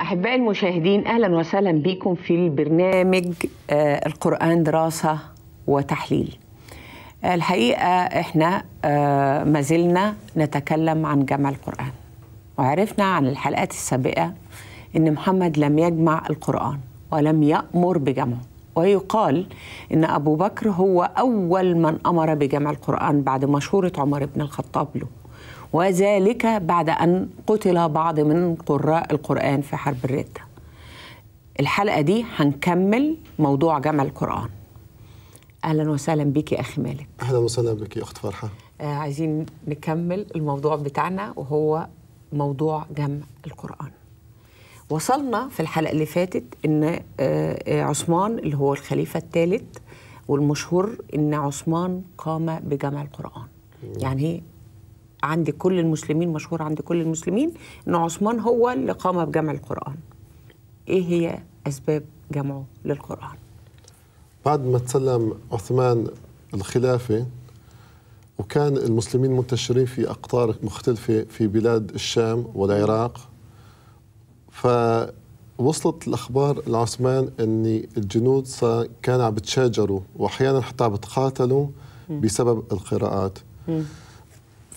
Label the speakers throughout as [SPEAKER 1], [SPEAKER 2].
[SPEAKER 1] أحبائي المشاهدين أهلا وسهلا بكم في البرنامج آه، القرآن دراسة وتحليل آه، الحقيقة إحنا آه، ما زلنا نتكلم عن جمع القرآن وعرفنا عن الحلقات السابقة إن محمد لم يجمع القرآن ولم يأمر بجمعه ويقال إن أبو بكر هو أول من أمر بجمع القرآن بعد مشهورة عمر بن الخطاب له وذلك بعد أن قتل بعض من قراء القرآن في حرب الردة الحلقة دي هنكمل موضوع جمع القرآن أهلا وسهلا بك يا أخي مالك
[SPEAKER 2] أهلا وسهلا بك يا أخت فرحة
[SPEAKER 1] آه عايزين نكمل الموضوع بتاعنا وهو موضوع جمع القرآن وصلنا في الحلقة اللي فاتت إن آه, آه، عثمان اللي هو الخليفة الثالث والمشهور إن عثمان قام بجمع القرآن يعني عند كل المسلمين مشهور عند كل المسلمين ان عثمان هو اللي قام بجمع القران ايه هي اسباب جمعه للقران
[SPEAKER 2] بعد ما تسلم عثمان الخلافه وكان المسلمين منتشرين في اقطار مختلفه في بلاد الشام والعراق فوصلت الاخبار لعثمان ان الجنود كانوا عم بتشاجروا واحيانا حتى عم بتقاتلوا بسبب القراءات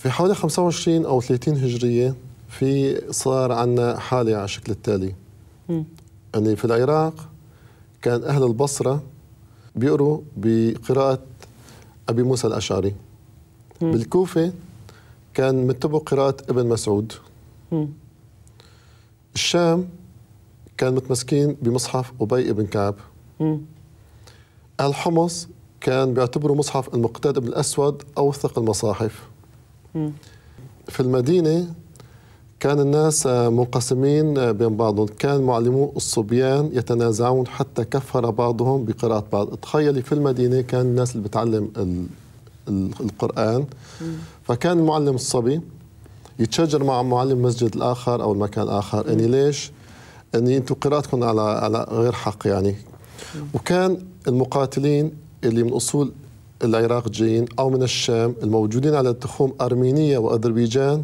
[SPEAKER 2] في حوالي 25 أو 30 هجرية في صار عندنا حالة على الشكل التالي امم يعني في العراق كان أهل البصرة بيقروا بقراءة أبي موسى الأشعري مم. بالكوفة كان متبع قراءة ابن مسعود مم. الشام كان متمسكين بمصحف أبي ابن كعب مم. الحمص كان بيعتبروا مصحف المقتاد بن الأسود أوثق المصاحف في المدينة كان الناس منقسمين بين بعضهم كان معلمو الصبيان يتنازعون حتى كفر بعضهم بقراءة بعض تخيلي في المدينة كان الناس اللي بتعلم القرآن فكان المعلم الصبي يتشجر مع معلم مسجد الآخر أو المكان الآخر أني يعني ليش أني يعني أنتم قراءتكم على على غير حق يعني وكان المقاتلين اللي من أصول العراق جايين أو من الشام الموجودين على تخوم أرمينية وأذربيجان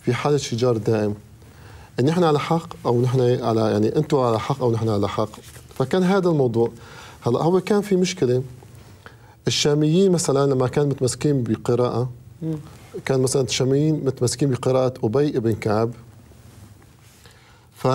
[SPEAKER 2] في حالة شجار دائم نحن على حق أو نحن على يعني أنتم على حق أو نحن على حق فكان هذا الموضوع هلا هو كان في مشكلة الشاميين مثلا لما كانوا متمسكين بقراءة كان مثلا الشاميين متمسكين بقراءة أبي بن كعب ف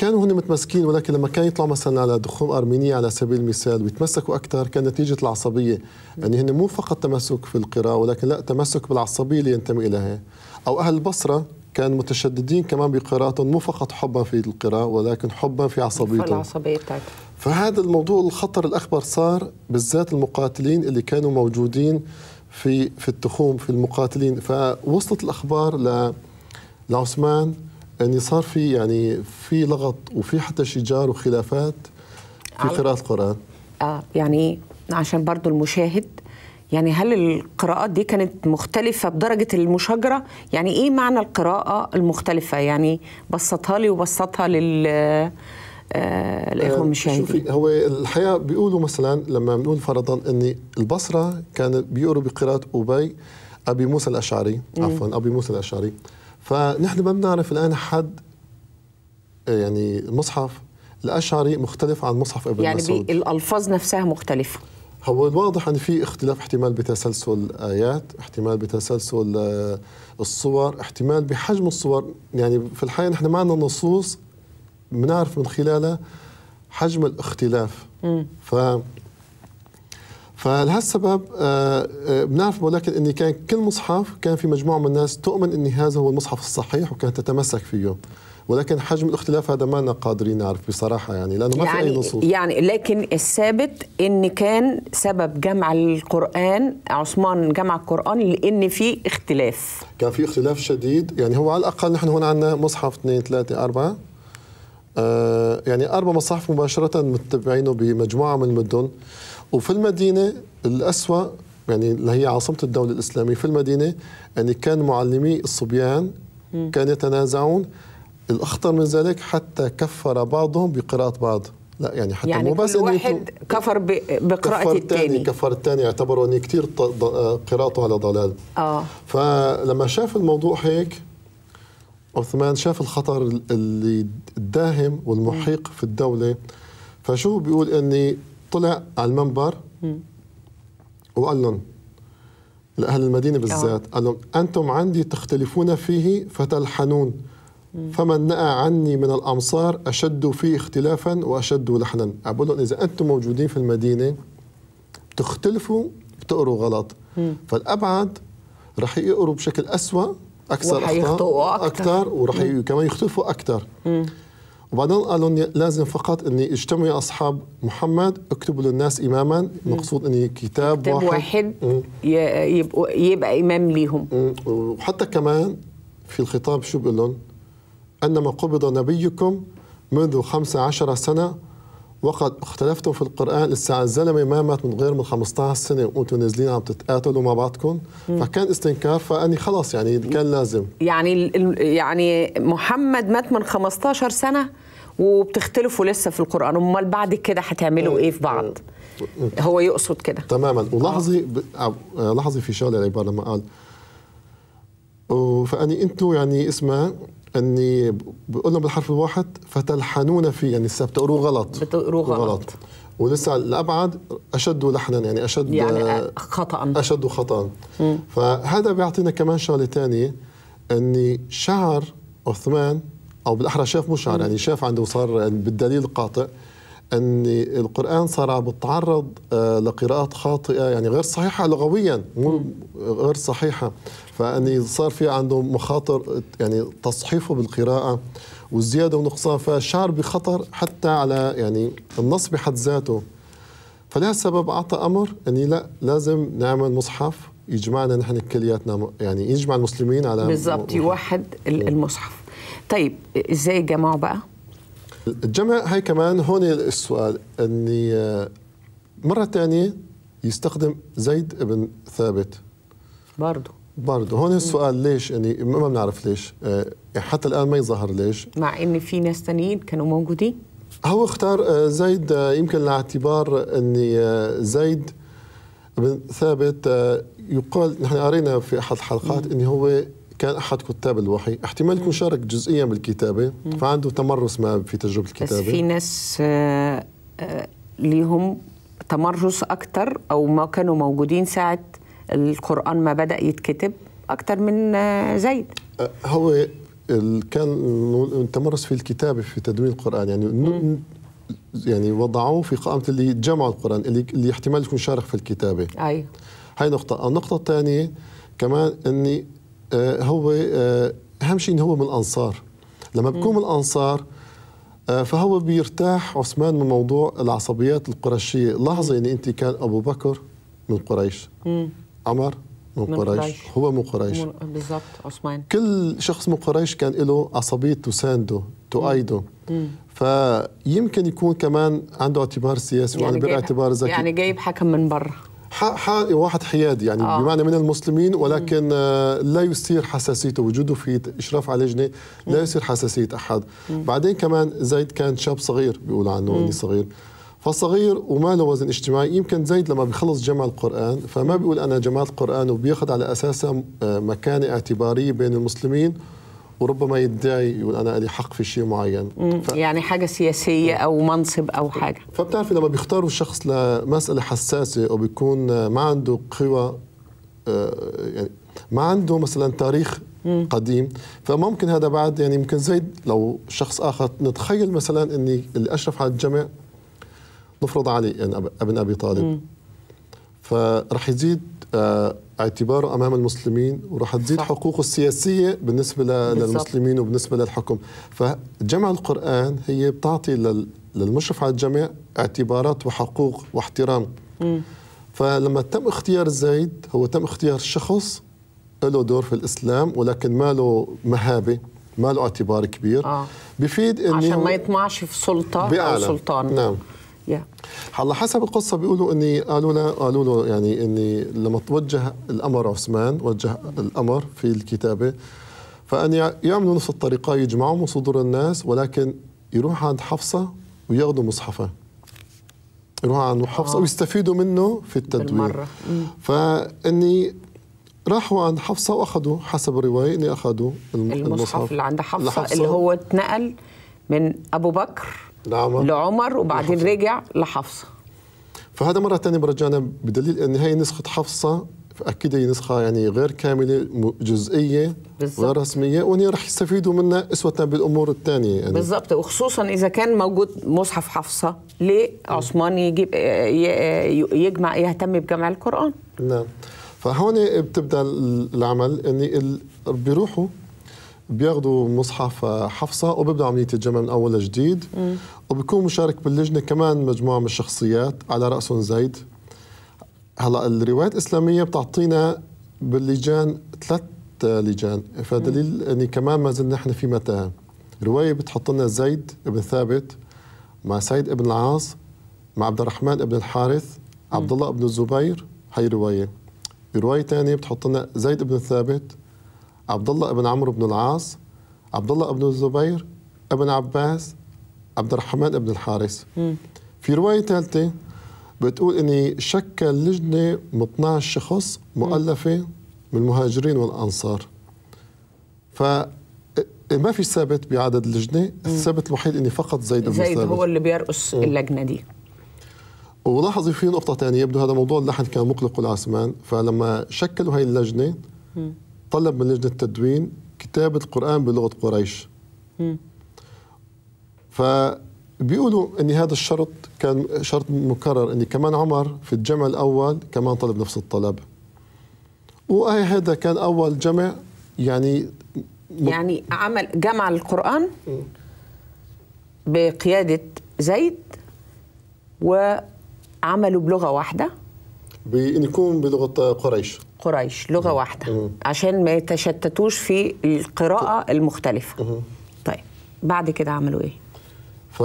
[SPEAKER 2] كانوا هن متمسكين ولكن لما كان يطلعوا مثلا على دخوم ارمينيه على سبيل المثال ويتمسكوا اكثر كان نتيجه العصبيه يعني هن مو فقط تمسك في القراءه ولكن لا تمسك بالعصبيه اللي ينتمي اليها او اهل البصره كان متشددين كمان بقراءتهم مو فقط حبا في القراءة ولكن حبا في عصبيتهم العصبية بتاعتهم فهذا الموضوع الخطر الأكبر صار بالذات المقاتلين اللي كانوا موجودين في في التخوم في المقاتلين فوصلت الأخبار ل لعثمان يعني صار في يعني في لغط وفي حتى شجار وخلافات في قراءة القرآن
[SPEAKER 1] اه يعني عشان برضو المشاهد يعني هل القراءات دي كانت مختلفة بدرجة المشاجرة؟ يعني إيه معنى القراءة المختلفة؟ يعني بسطها لي وبسطها لل آه, آه، الإخوة آه، المشاهدين. شوفي
[SPEAKER 2] هو الحقيقة بيقولوا مثلا لما بنقول فرضا إن البصرة كان بيقروا بقراءة أبي أبي موسى الأشعري عفوا أبي موسى الأشعري فنحن ما بنعرف الان حد يعني المصحف الاشعري مختلف عن مصحف ابن يعني مسعود
[SPEAKER 1] يعني الالفاظ نفسها مختلفه
[SPEAKER 2] هو الواضح ان في اختلاف احتمال بتسلسل ايات احتمال بتسلسل آه، الصور احتمال بحجم الصور يعني في الحقيقه نحن معنا نصوص بنعرف من خلالها حجم الاختلاف ف فلهالسبب آه، آه، بنعرف ولكن اني كان كل مصحف كان في مجموعه من الناس تؤمن ان هذا هو المصحف الصحيح وكانت تتمسك فيه ولكن حجم الاختلاف هذا ما قادرين نعرف بصراحه يعني لانه ما يعني في اي يعني نصوص
[SPEAKER 1] يعني لكن الثابت ان كان سبب جمع القران عثمان جمع القران لان في اختلاف كان
[SPEAKER 2] في اختلاف شديد يعني هو على الاقل نحن هون عندنا مصحف 2 3 4 يعني اربع مصاحف مباشره متبعينه بمجموعه من المدن وفي المدينه الاسوا يعني اللي هي عاصمه الدوله الاسلاميه في المدينه يعني كان معلمي الصبيان كانوا يتنازعون الاخطر من ذلك حتى كفر بعضهم بقراءه بعض لا يعني حتى يعني مو بس كل واحد
[SPEAKER 1] كفر بقراءة الثاني
[SPEAKER 2] كفر الثاني اعتبروا اني كثير آه، قراءته على ضلال اه فلما شاف الموضوع هيك عثمان شاف الخطر اللي الداهم والمحيق في الدولة فشو بيقول اني طلع على المنبر وقال لهم لأهل المدينة آه. بالذات قال لهم أنتم عندي تختلفون فيه فتلحنون فمن نأى عني من الأمصار أشد فيه اختلافا وأشد لحنا أقول لهم إذا أنتم موجودين في المدينة بتختلفوا بتقروا غلط فالأبعد رح يقروا بشكل أسوأ أكثر أخطاء أكثر, أكثر ورح كمان يختلفوا أكثر وبعدين قالوا لازم فقط أن يجتمعوا أصحاب محمد اكتبوا للناس إماما مقصود اني كتاب, كتاب واحد,
[SPEAKER 1] واحد يبقى, يبقى إمام ليهم وحتى
[SPEAKER 2] كمان في الخطاب شو بقول لهم أنما قبض نبيكم منذ خمس عشر سنة وقد اختلفتوا في القرآن الساعة الزلمة ما مات من غير من 15 سنة وانتم نازلين عم تتقاتلوا مع بعضكم فكان استنكار فأني خلص يعني
[SPEAKER 1] كان لازم يعني يعني محمد مات من 15 سنة وبتختلفوا لسه في القرآن أمال بعد كده هتعملوا إيه في بعض هو يقصد
[SPEAKER 2] كده تماما آه. ولاحظي آه، آه، لاحظي في شغلة عباره لما قال فأني أنتم يعني اسمها اني بقول لهم بالحرف الواحد فتلحنون فيه يعني لسه بتقروه غلط بتقروه غلط, غلط. ولسه الابعد اشد لحنا يعني اشد يعني خطا اشد خطا مم. فهذا بيعطينا كمان شغله ثانيه اني شعر عثمان او بالاحرى شاف مو شعر يعني شاف عنده وصار بالدليل قاطع أن القرآن صار عم بتعرض آه، لقراءات خاطئة يعني غير صحيحة لغويا مو غير صحيحة فأني صار في عنده مخاطر يعني تصحيفه بالقراءة وزيادة ونقصان فشعر بخطر حتى على يعني النص بحد ذاته فلهذا السبب أعطى أمر أني لا لازم نعمل مصحف يجمعنا نحن كلياتنا يعني يجمع المسلمين على بالضبط يوحد المصحف طيب ازاي جمعوا بقى؟ الجمع هاي كمان هون السؤال اني آه، مره ثانيه يستخدم زيد بن ثابت برضه برضه هون السؤال ليش يعني ما بنعرف ليش آه، يعني حتى الان ما يظهر ليش
[SPEAKER 1] مع ان في ناس ثانيين كانوا
[SPEAKER 2] موجودين هو اختار آه، زيد يمكن لاعتبار ان زيد بن ثابت يقال نحن قرينا في احد الحلقات انه هو كان احد كتاب الوحي احتمال يكون شارك جزئيا بالكتابه فعنده تمرس ما في تجربه
[SPEAKER 1] الكتابه بس في ناس آه، آه، ليهم تمرس اكثر او ما كانوا موجودين ساعه القران ما بدا يتكتب اكثر من آه، زيد
[SPEAKER 2] هو كان التمرس في الكتابه في تدوين القران يعني مم. يعني وضعوه في قائمه اللي جمع القران اللي, اللي احتمال يكون شارك في الكتابه ايوه هاي نقطه النقطه الثانيه كمان اني آه، هو آه، اهم شيء هو من الانصار لما بكون من الانصار آه، فهو بيرتاح عثمان من موضوع العصبيات القرشيه لاحظي يعني انت كان ابو بكر من قريش مم. عمر من, من قريش. قريش هو من قريش
[SPEAKER 1] بالضبط عثمان
[SPEAKER 2] كل شخص من قريش كان له عصبيه تسانده تؤيده فيمكن يكون كمان عنده اعتبار سياسي يعني وعنده باعتبار ذكي يعني
[SPEAKER 1] جايب حكم من برا
[SPEAKER 2] حال واحد حيادي يعني آه. بمعنى من المسلمين ولكن مم. آه، لا يثير حساسيته وجوده في اشراف على لجنه لا يثير حساسيه احد مم. بعدين كمان زيد كان شاب صغير بيقول عنه اني صغير فصغير وما له وزن اجتماعي يمكن زيد لما بيخلص جمع القرآن فما بيقول أنا جمعت القرآن وبياخذ على أساسها آه، مكانة اعتبارية بين المسلمين وربما يدعي يقول انا لي حق في شيء معين
[SPEAKER 1] ف... يعني حاجه سياسيه او منصب او حاجه
[SPEAKER 2] فبتعرفي لما بيختاروا شخص لمساله حساسه وبيكون ما عنده قوى آه، يعني ما عنده مثلا تاريخ مم. قديم فممكن هذا بعد يعني يمكن زيد لو شخص اخر نتخيل مثلا اني اللي اشرف على الجمع نفرض علي يعني ابن ابي طالب فرح يزيد آه اعتباره امام المسلمين وراح تزيد حقوقه السياسيه بالنسبه للمسلمين وبالنسبه للحكم فجمع القران هي بتعطي للمشرف على الجميع اعتبارات وحقوق واحترام فلما تم اختيار زيد هو تم اختيار شخص له دور في الاسلام ولكن ما له مهابه ما له اعتبار كبير آه. بفيد انه عشان ما
[SPEAKER 1] يطمعش في سلطه او سلطان نعم
[SPEAKER 2] yeah. على حسب القصه بيقولوا اني قالوا له قالوا له يعني اني لما توجه الامر عثمان وجه الامر في الكتابه فان يعملوا نفس الطريقه من صدور الناس ولكن يروح عند حفصه وياخذوا مصحفه يروحوا عند آه. حفصه آه. ويستفيدوا منه في التدوير فاني راحوا عند حفصه واخذوا حسب الروايه اني اخذوا
[SPEAKER 1] المصحف, المصحف اللي عند حفصة اللي هو اتنقل من ابو بكر لعمر لعمر وبعدين رجع لحفصه فهذا مره ثانيه برجعنا
[SPEAKER 2] بدليل ان هي نسخه حفصه اكيد هي نسخه يعني غير كامله جزئيه بالزبط. غير رسميه وهن رح يستفيدوا منها اسوه بالامور الثانيه يعني بالظبط
[SPEAKER 1] وخصوصا اذا كان موجود مصحف حفصه ليه نعم. عثمان يجيب يجمع يهتم بجمع القران
[SPEAKER 2] نعم فهون بتبدا العمل يعني ان بيروحوا بياخذوا مصحف حفصه وبيبداوا عمليه الجمع من اول جديد وبيكون مشارك باللجنه كمان مجموعه من الشخصيات على راسهم زيد هلا الروايات الاسلاميه بتعطينا باللجان ثلاث لجان فدليل اني كمان ما زلنا احنا في متاهه روايه بتحط لنا زيد بن ثابت مع سيد بن العاص مع عبد الرحمن بن الحارث عبد الله بن الزبير هي روايه روايه ثانيه بتحط لنا زيد بن ثابت عبد الله بن عمرو بن العاص عبد الله بن الزبير ابن عباس عبد الرحمن بن الحارث في روايه ثالثه بتقول اني شكل لجنه من 12 شخص مؤلفه م. من المهاجرين والانصار ف ما في ثابت بعدد اللجنه، الثابت الوحيد اني فقط زيد بن زيد هو اللي
[SPEAKER 1] بيرقص م. اللجنه دي
[SPEAKER 2] ولاحظي في نقطه ثانيه يبدو هذا موضوع اللحن كان مقلق لعثمان فلما شكلوا هاي اللجنه طلب من لجنه التدوين كتابه القران بلغه قريش ف فبيقولوا ان هذا الشرط كان شرط مكرر ان كمان عمر في الجمع الاول كمان طلب نفس الطلب هذا كان اول جمع يعني
[SPEAKER 1] يعني عمل جمع القرآن بقيادة زيد وعملوا بلغة واحدة بان يكون بلغه قريش قريش لغه واحده مم. عشان ما يتشتتوش في القراءه طيب. المختلفه مم. طيب بعد كده عملوا ايه ف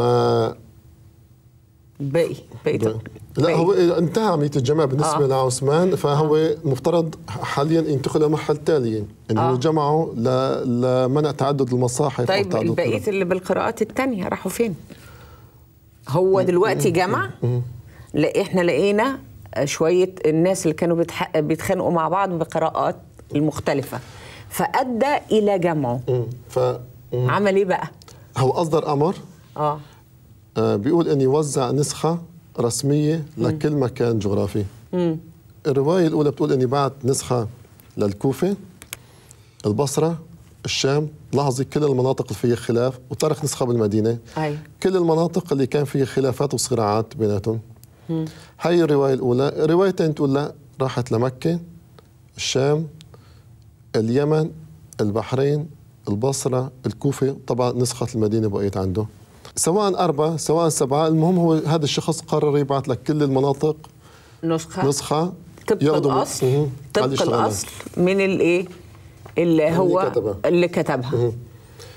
[SPEAKER 2] باقي باقي لا هو انتهى عمليه الجمع بالنسبه آه. لعثمان فهو آه. مفترض حاليا ينتقل لمرحله تاليه انه آه. جمعوا ل... لمنع تعدد المصاحف طيب بقية
[SPEAKER 1] اللي بالقراءات الثانيه راحوا فين؟ هو دلوقتي جمع لا احنا لقينا شويه الناس اللي كانوا بيتخانقوا مع بعض بقراءات المختلفه فادى الى جمعه ف... عمل ايه بقى هو اصدر امر اه,
[SPEAKER 2] آه بيقول ان يوزع نسخه رسميه لكل مكان جغرافي مم. الروايه الاولى بتقول اني بعت نسخه للكوفه البصره الشام لاحظي كل المناطق اللي فيها خلاف وطرح نسخه بالمدينه أي. كل المناطق اللي كان فيها خلافات وصراعات بيناتهم هاي الرواية الأولى رواية تانية تقول لا راحت لمكة الشام اليمن البحرين البصرة الكوفة طبعا نسخة المدينة بقيت عنده سواء أربعة سواء سبعة المهم هو هذا الشخص قرر يبعث لك كل المناطق نسخة نسخة طبق الأصل طبق الأصل
[SPEAKER 1] من الإيه اللي هو اللي كتبها, اللي
[SPEAKER 2] كتبها.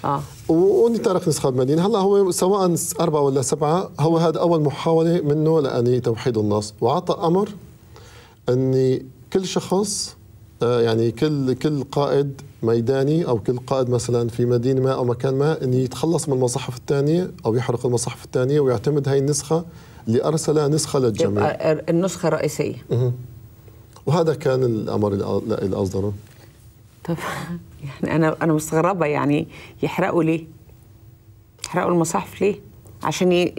[SPEAKER 2] اه ونترك نسخه المدينه هلا هو سواء اربعه ولا سبعه هو هذا اول محاوله منه لاني توحيد النص وعطى امر اني كل شخص آه، يعني كل كل قائد ميداني او كل قائد مثلا في مدينه ما او مكان ما ان يتخلص من المصاحف الثانيه او يحرق المصاحف الثانيه ويعتمد هاي النسخه اللي ارسلها نسخه للجميع
[SPEAKER 1] النسخه الرئيسيه
[SPEAKER 2] وهذا كان الامر اللي اصدره
[SPEAKER 1] طب يعني انا انا مستغربه يعني يحرقوا ليه؟ يحرقوا المصاحف ليه؟ عشان ي...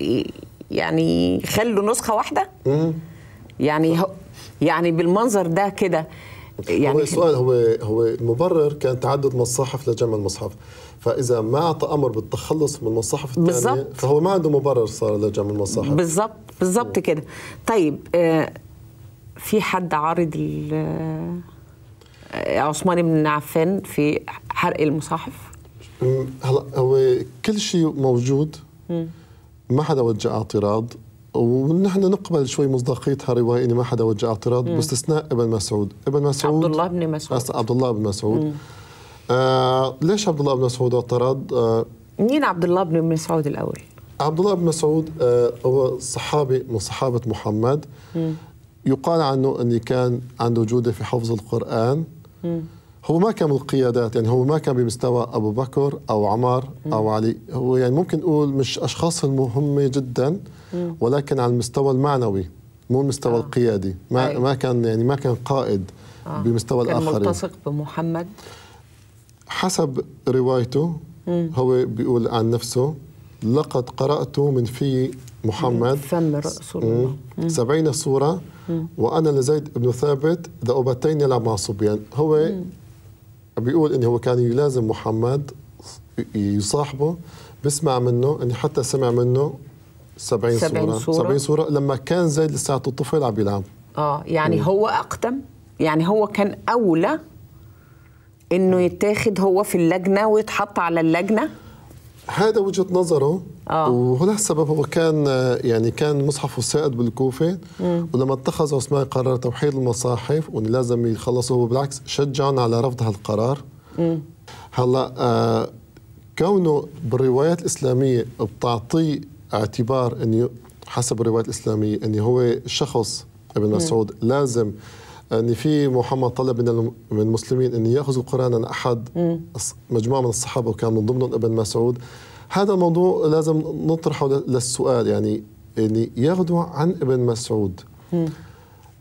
[SPEAKER 1] يعني يخلوا نسخه واحده؟ يعني يعني بالمنظر ده كده يعني هو السؤال
[SPEAKER 2] هو هو مبرر كان تعدد مصاحف لجمع المصحف فاذا ما اعطى امر بالتخلص من المصاحف الثانيه فهو ما عنده مبرر صار لجمع المصاحف بالظبط
[SPEAKER 1] بالظبط كده طيب آه في حد عارض آه، عثمان بن عفان في حرق المصاحف؟
[SPEAKER 2] هلا هو كل شيء موجود ما حدا وجه اعتراض ونحن نقبل شوي مصداقيتها روائي ما حدا وجه اعتراض باستثناء ابن مسعود، ابن مسعود عبد الله بن مسعود عبد الله بن مسعود آه ليش عبد الله بن مسعود اعترض؟ آه مين عبد الله بن مسعود الاول؟ عبد الله بن مسعود آه هو صحابي من صحابه محمد مم. يقال عنه أنه كان عنده جودة في حفظ القرآن هو ما كان من القيادات يعني هو ما كان بمستوى ابو بكر او عمر او علي هو يعني ممكن نقول مش اشخاص المهمه جدا ولكن على المستوى المعنوي مو المستوى آه. القيادي ما أي. أيوة. ما كان يعني ما كان قائد آه. بمستوى الاخر الاخرين كان ملتصق
[SPEAKER 1] بمحمد
[SPEAKER 2] حسب روايته مم. هو بيقول عن نفسه لقد قرأت من في محمد ثم رسول الله سبعين سورة وانا لزيد بن ثابت ذأبتين يلعب مع صبيان هو بيقول انه هو كان يلازم محمد يصاحبه بسمع منه انه حتى سمع منه 70 صورة 70 صورة لما كان زيد لساته طفل عم يلعب
[SPEAKER 1] اه يعني مم. هو اقدم يعني هو كان اولى انه يتاخد هو في اللجنه ويتحط على اللجنه هذا وجهه نظره آه. وهذا
[SPEAKER 2] السبب هو كان يعني كان مصحفه السائد بالكوفه مم. ولما اتخذ عثمان قرار توحيد المصاحف وان لازم يخلصوا هو بالعكس شجعنا على رفض هالقرار مم. هلا آه كونه بالروايات الاسلاميه بتعطيه اعتبار انه حسب الروايات الاسلاميه انه هو شخص ابن مسعود لازم ان في محمد طلب من المسلمين ان ياخذوا القران عن احد مجموعه من الصحابه وكان من ضمنهم ابن مسعود هذا الموضوع لازم نطرحه للسؤال يعني اللي يغدو عن ابن مسعود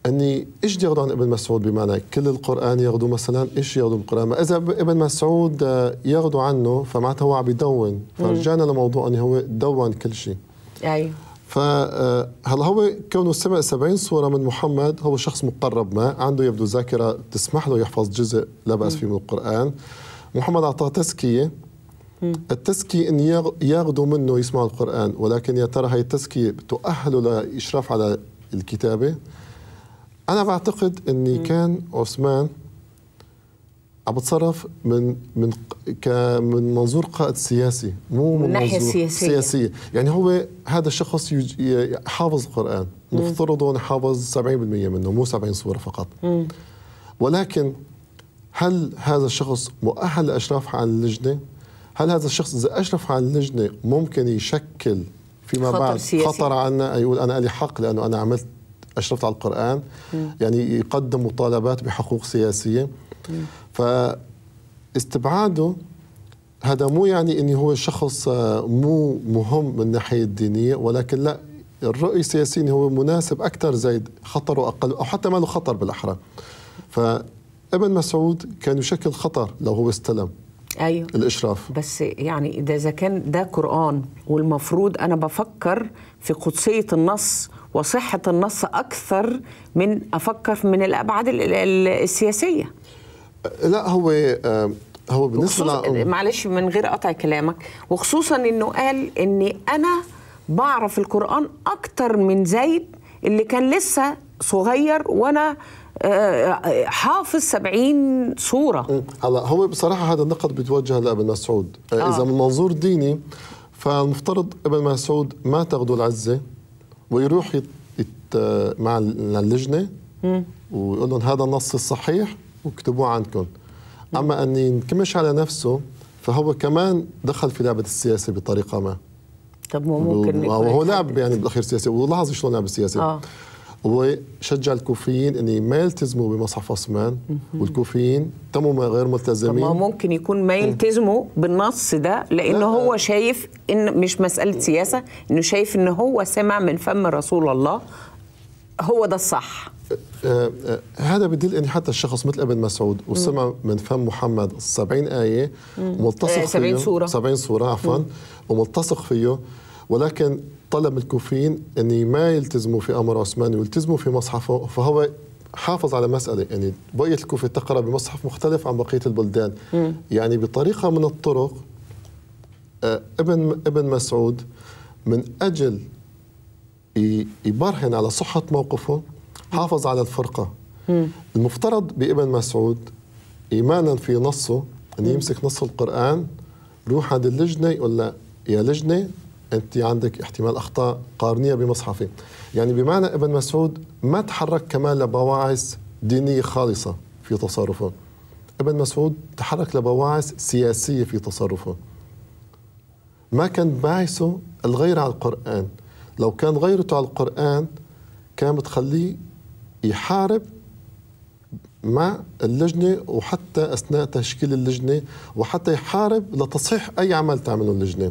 [SPEAKER 2] اني ايش يغدو عن ابن مسعود بمعنى كل القران ياخذوا مثلا ايش ياخذوا بالقران اذا ابن مسعود آه، ياخذوا عنه فمعناتها هو عم يدون فرجعنا لموضوع انه هو دون كل شيء اي فهلا آه، هو كونه سمع 70 صوره من محمد هو شخص مقرب ما عنده يبدو ذاكره تسمح له يحفظ جزء لا باس فيه من القران محمد اعطاه تزكيه التزكي ان ياخذوا منه يسمعوا القران ولكن يا ترى هي التزكيه بتؤهله لاشراف على الكتابه انا بعتقد اني كان عثمان عم بتصرف من من ك من منظور قائد سياسي مو من, من ناحيه سياسيه سياسيه يعني هو هذا الشخص حافظ القران نفترضه انه حافظ 70% منه مو 70 سوره فقط مم. ولكن هل هذا الشخص مؤهل لاشراف على اللجنه هل هذا الشخص إذا أشرف على اللجنة ممكن يشكل فيما خطر بعد سياسي. خطر عنا يقول أنا لي حق لأنه أنا عملت أشرفت على القرآن م. يعني يقدم مطالبات بحقوق سياسية فاستبعاده هذا مو يعني انه هو شخص آه، مو مهم من الناحية الدينية ولكن لا الرأي السياسي هو مناسب أكثر زايد خطره أقل أو حتى ما له
[SPEAKER 1] خطر بالأحرى فابن مسعود كان يشكل خطر لو هو استلم ايوه الاشراف بس يعني ده اذا كان ده قران والمفروض انا بفكر في قدسيه النص وصحه النص اكثر من افكر من الابعاد السياسيه لا هو آه، هو بالنسبه معلش من غير قطع كلامك وخصوصا انه قال اني انا بعرف القران اكثر من زيد اللي كان لسه صغير وانا آه، حافظ 70 صوره هلا هو بصراحه هذا النقد
[SPEAKER 2] بيتوجه لابن مسعود آه. آه. اذا من منظور ديني فالمفترض ابن مسعود ما تاخذوا العزه ويروح يت... يت... مع اللجنه ويقول لهم هذا النص الصحيح واكتبوه عندكم اما ان ينكمش على نفسه فهو كمان دخل في لعبه السياسه بطريقه ما طب ممكن وهو لعب يعني بالاخير سياسي ولاحظ شلون لعب سياسي آه. وشجع الكوفيين ان ما يلتزموا بمصحف عثمان والكوفيين تموا غير ملتزمين ما
[SPEAKER 1] ممكن يكون ما يلتزموا بالنص ده لان لا هو شايف ان مش مساله سياسه انه شايف ان هو سمع من فم رسول الله هو ده الصح
[SPEAKER 2] آه آه هذا بدل ان حتى الشخص مثل ابن مسعود وسمع من فم محمد 70 ايه ملتصق آه 70 سوره 70 سوره عفوا وملتصق فيه ولكن طلب الكوفيين أن ما يلتزموا في أمر عثمان ويلتزموا في مصحفه فهو حافظ على مسألة يعني بقية الكوفة تقرأ بمصحف مختلف عن بقية البلدان م. يعني بطريقة من الطرق آه، ابن ابن مسعود من أجل يبرهن على صحة موقفه حافظ على الفرقة م. المفترض بابن مسعود إيمانا في نصه أن يمسك نص القرآن يروح عند اللجنة يقول لها يا لجنة انت عندك احتمال اخطاء قارنيه بمصحفي يعني بمعنى ابن مسعود ما تحرك كمان لبواعث دينيه خالصه في تصرفه ابن مسعود تحرك لبواعث سياسيه في تصرفه ما كان باعثه الغير على القران لو كان غيرته على القران كان بتخليه يحارب مع اللجنة وحتى أثناء تشكيل اللجنة وحتى يحارب لتصحيح أي عمل تعمله اللجنة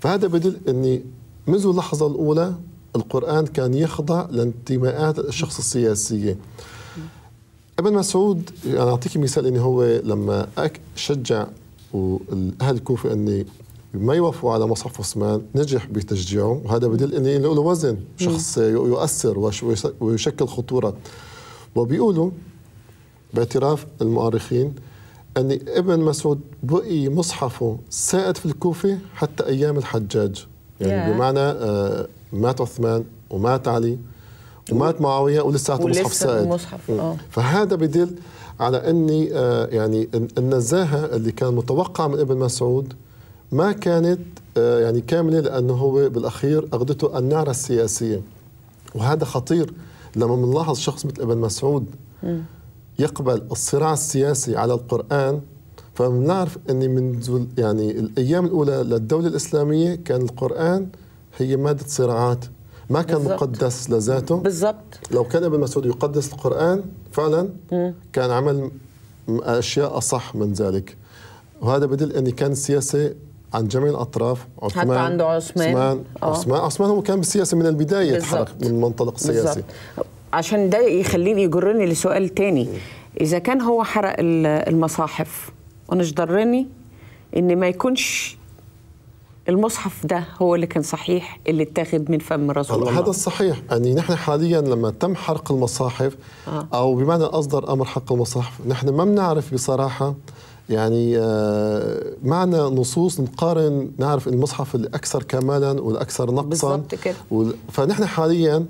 [SPEAKER 2] فهذا بدل أني منذ اللحظة الأولى القرآن كان يخضع لانتماءات الشخص السياسية ابن مسعود أنا أعطيك مثال أنه هو لما شجع أهل الكوفة أني ما يوافقوا على مصحف عثمان نجح بتشجيعه وهذا بدل أنه له وزن شخص يؤثر ويشكل خطورة وبيقولوا باعتراف المؤرخين أن ابن مسعود بقي مصحفه سائد في الكوفة حتى أيام الحجاج يعني yeah. بمعنى آه، مات عثمان ومات علي ومات معاوية ولساته مصحف سائد آه. فهذا بدل على أني آه، يعني النزاهة اللي كان متوقع من ابن مسعود ما كانت آه، يعني كاملة لأنه هو بالأخير أخذته النعرة السياسية وهذا خطير لما بنلاحظ شخص مثل ابن مسعود يقبل الصراع السياسي على القرآن فبنعرف أن منذ يعني الأيام الأولى للدولة الإسلامية كان القرآن هي مادة صراعات ما كان بالزبط. مقدس لذاته بالضبط لو كان ابن مسعود يقدس القرآن فعلا م. كان عمل أشياء أصح من ذلك وهذا بدل أن كان السياسة عن جميع الاطراف عثمان حتى عنده عثمان عثمان, آه. عثمان
[SPEAKER 1] عثمان هو كان بالسياسه من البدايه يتحرك من منطلق سياسي عشان ده يخليني يجرني لسؤال تاني اذا كان هو حرق المصاحف وانا ضرني ان ما يكونش المصحف ده هو اللي كان صحيح اللي اتاخد من فم رسول الله هذا الصحيح
[SPEAKER 2] يعني نحن حاليا لما تم حرق المصاحف آه. او بمعنى اصدر امر حق المصاحف نحن ما بنعرف بصراحه يعني آه معنى نصوص نقارن نعرف المصحف الاكثر كمالا والاكثر نقصا بالضبط كده فنحن حاليا آه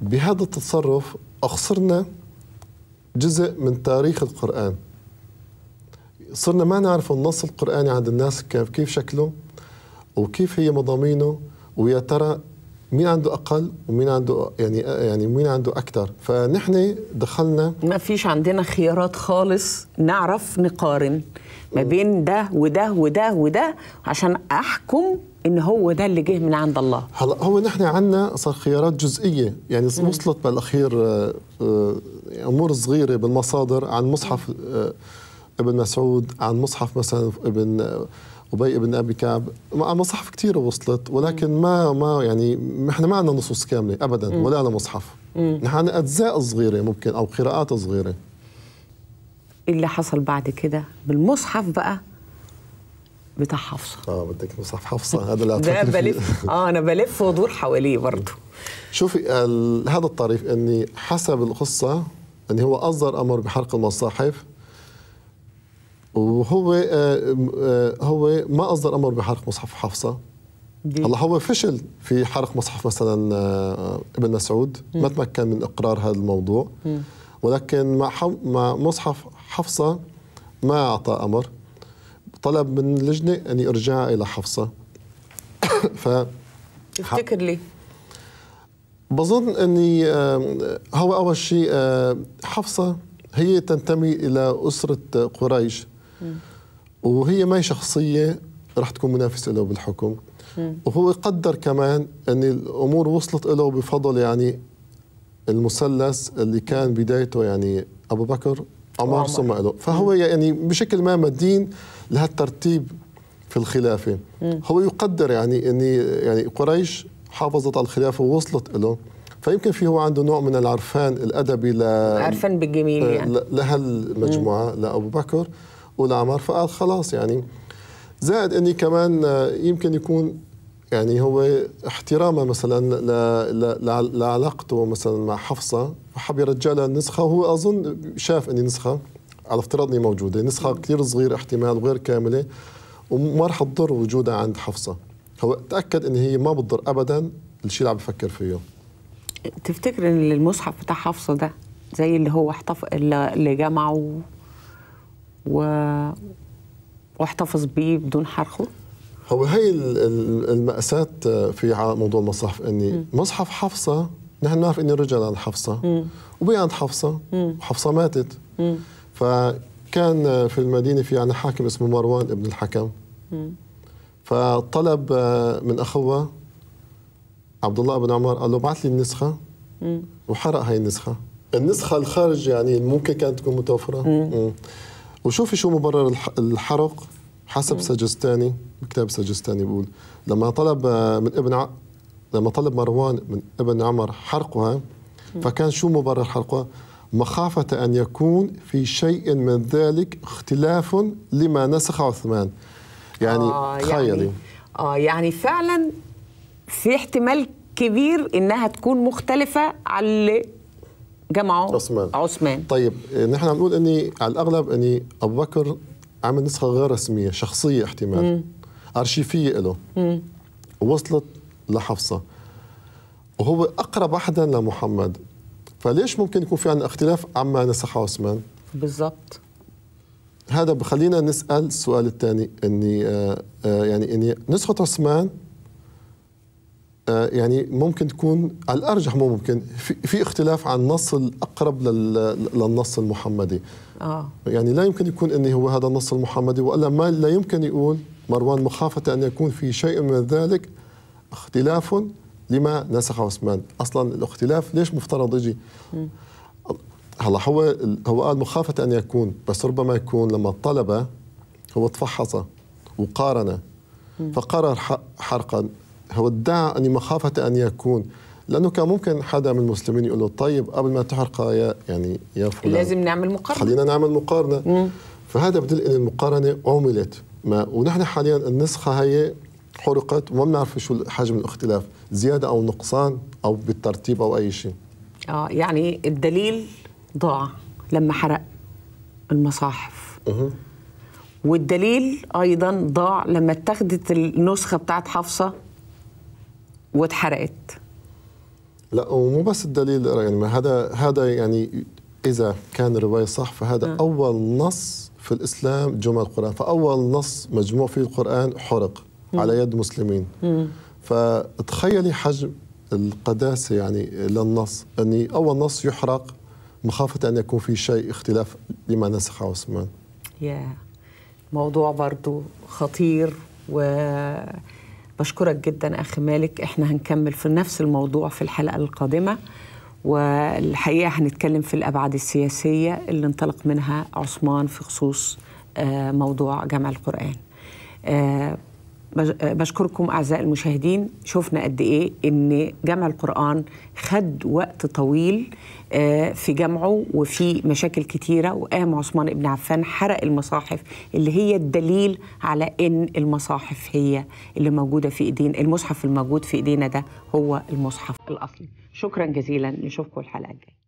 [SPEAKER 2] بهذا التصرف أخسرنا جزء من تاريخ القرآن صرنا ما نعرف النص القرآني عند الناس كيف شكله وكيف هي مضامينه ويا ترى مين عنده اقل ومين عنده يعني يعني مين عنده اكثر فنحن
[SPEAKER 1] دخلنا ما فيش عندنا خيارات خالص نعرف نقارن ما بين ده وده وده وده عشان احكم ان هو ده اللي جه من عند الله
[SPEAKER 2] هلا هو نحن عندنا صار خيارات جزئيه يعني مم. وصلت بالاخير آه، آه، امور صغيره بالمصادر عن مصحف آه، ابن مسعود عن مصحف مثلا ابن ابي ابن ابي كعب مصحف كثيره وصلت ولكن ما ما يعني نحن ما عندنا نصوص كامله ابدا ولا على مصحف نحن عندنا اجزاء صغيره ممكن او قراءات صغيره إيه اللي
[SPEAKER 1] حصل بعد كده بالمصحف بقى بتاع حفصه
[SPEAKER 2] اه بدك مصحف
[SPEAKER 1] حفصه هذا اللي ده بلف
[SPEAKER 2] اه انا بلف وادور حواليه برضه شوفي هذا الطريف اني حسب القصه اني هو اصدر امر بحرق المصاحف وهو آه, آه، هو ما اصدر امر بحرق مصحف حفصه هلا هو فشل في حرق مصحف مثلا آه ابن مسعود ما تمكن من اقرار هذا الموضوع م. ولكن مع مع مصحف حفصه ما اعطى امر طلب من اللجنة أن يرجع إلى حفصة ف افتكر لي بظن أني آه، هو أول شيء آه، حفصة هي تنتمي إلى أسرة قريش وهي ما هي شخصية رح تكون منافسة له بالحكم وهو قدر كمان أن الأمور وصلت له بفضل يعني المثلث اللي كان بدايته يعني أبو بكر عمار ثم له فهو يعني بشكل ما مدين لهالترتيب في الخلافه هو يقدر يعني ان يعني قريش حافظت على الخلافه ووصلت له فيمكن في هو عنده نوع من العرفان الادبي ل عرفان
[SPEAKER 1] بالجميل آه، يعني
[SPEAKER 2] لهالمجموعه لابو بكر ولعمر فقال خلاص يعني زائد اني كمان آه، يمكن يكون يعني هو احترامه مثلا ل... لعلاقته مثلا مع حفصه فحب يرجع لها النسخه هو اظن شاف اني نسخه على افتراض اني موجوده نسخه كثير صغيره احتمال وغير كامله وما راح تضر وجودها عند حفصه هو تاكد ان هي ما بتضر ابدا الشيء اللي عم بفكر فيه
[SPEAKER 1] تفتكر ان المصحف بتاع حفصه ده زي اللي هو احتف اللي جمعه و... واحتفظ بيه بدون حرخه
[SPEAKER 2] هو هي المأساة في موضوع المصحف اني مصحف حفصة نحن نعرف اني رجع عند حفصة وبي عند حفصة حفصة ماتت فكان في المدينة في عنا حاكم اسمه مروان ابن الحكم فطلب من أخوه عبد الله بن عمر قال له ابعث لي النسخة وحرق هاي النسخة النسخة الخارج يعني ممكن كانت تكون متوفرة وشوفي شو مبرر الحرق حسب سجستاني كتاب سجستاني بيقول لما طلب آه، من ابن ع... لما طلب مروان من ابن عمر حرقها فكان شو مبرر حرقها؟ مخافة أن يكون في شيء من ذلك اختلاف لما نسخ
[SPEAKER 1] عثمان يعني آه يعني تخيلي يعني آه يعني فعلا في احتمال كبير إنها تكون مختلفة على اللي جمعه عثمان
[SPEAKER 2] عثمان طيب آه، نحن عم نقول إني على الأغلب إني أبو بكر عمل نسخه غير رسميه شخصيه احتمال ارشيفيه له ووصلت لحفصه وهو اقرب احدا لمحمد فليش ممكن يكون في عندنا اختلاف عما نسخه عثمان
[SPEAKER 1] بالضبط
[SPEAKER 2] هذا بخلينا نسال السؤال الثاني اني آآ آه، آآ آه، يعني اني نسخه عثمان آه، يعني ممكن تكون على الارجح مو ممكن في, في اختلاف عن النص الاقرب للنص المحمدي آه. يعني لا يمكن يكون اني هو هذا النص المحمدي والا ما لا يمكن يقول مروان مخافه ان يكون في شيء من ذلك اختلاف لما نسخ عثمان اصلا الاختلاف ليش مفترض يجي هلا هو هو قال مخافه ان يكون بس ربما يكون لما طلب هو تفحص وقارن فقرر حرقا هو ادعى أني مخافة أن يكون لانه كان ممكن حدا من المسلمين يقول له طيب قبل ما تحرق يا يعني يا فلان لازم
[SPEAKER 1] نعمل مقارنه خلينا
[SPEAKER 2] نعمل مقارنه مم. فهذا بدل ان المقارنه عملت ما ونحن حاليا النسخه هي حرقت وما بنعرف شو حجم الاختلاف زياده او نقصان او بالترتيب او اي شيء
[SPEAKER 1] اه يعني الدليل ضاع لما حرق المصاحف أه. والدليل ايضا ضاع لما اتخذت النسخه بتاعت حفصه واتحرقت
[SPEAKER 2] لا ومو بس الدليل يعني هذا هذا يعني اذا كان الروايه صح فهذا م. نعم. اول نص في الاسلام جمع القران فاول نص مجموع فيه القران حرق م. على يد مسلمين م. فتخيلي حجم القداسه يعني للنص اني يعني اول نص يحرق مخافه ان يكون في شيء اختلاف لما نسخه عثمان
[SPEAKER 1] يا yeah. موضوع برضه خطير و بشكرك جدا اخي مالك احنا هنكمل في نفس الموضوع في الحلقه القادمه والحقيقه هنتكلم في الابعاد السياسيه اللي انطلق منها عثمان في خصوص آه، موضوع جمع القران آه، بشكركم أعزائي المشاهدين شفنا قد إيه إن جمع القرآن خد وقت طويل آه، في جمعه وفي مشاكل كتيرة وقام عثمان بن عفان حرق المصاحف اللي هي الدليل على إن المصاحف هي اللي موجودة في إيدينا المصحف الموجود في إيدينا ده هو المصحف الأصلي شكرا جزيلا نشوفكم الحلقة الجاية